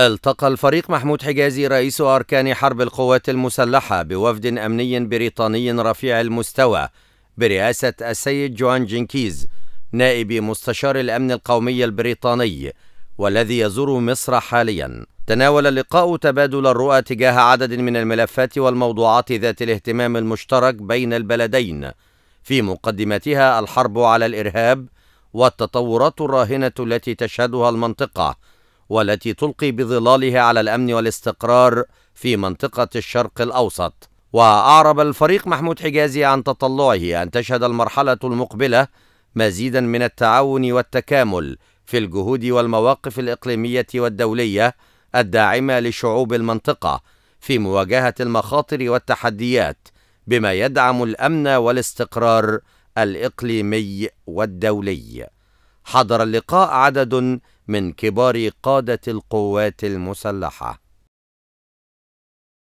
التقى الفريق محمود حجازي رئيس أركان حرب القوات المسلحة بوفد أمني بريطاني رفيع المستوى برئاسة السيد جوان جينكيز نائب مستشار الأمن القومي البريطاني والذي يزور مصر حاليا تناول اللقاء تبادل الرؤى تجاه عدد من الملفات والموضوعات ذات الاهتمام المشترك بين البلدين في مقدمتها الحرب على الإرهاب والتطورات الراهنة التي تشهدها المنطقة والتي تلقي بظلالها على الأمن والاستقرار في منطقة الشرق الأوسط وأعرب الفريق محمود حجازي عن تطلعه أن تشهد المرحلة المقبلة مزيدا من التعاون والتكامل في الجهود والمواقف الإقليمية والدولية الداعمة لشعوب المنطقة في مواجهة المخاطر والتحديات بما يدعم الأمن والاستقرار الإقليمي والدولي حضر اللقاء عدد من كبار قادة القوات المسلحة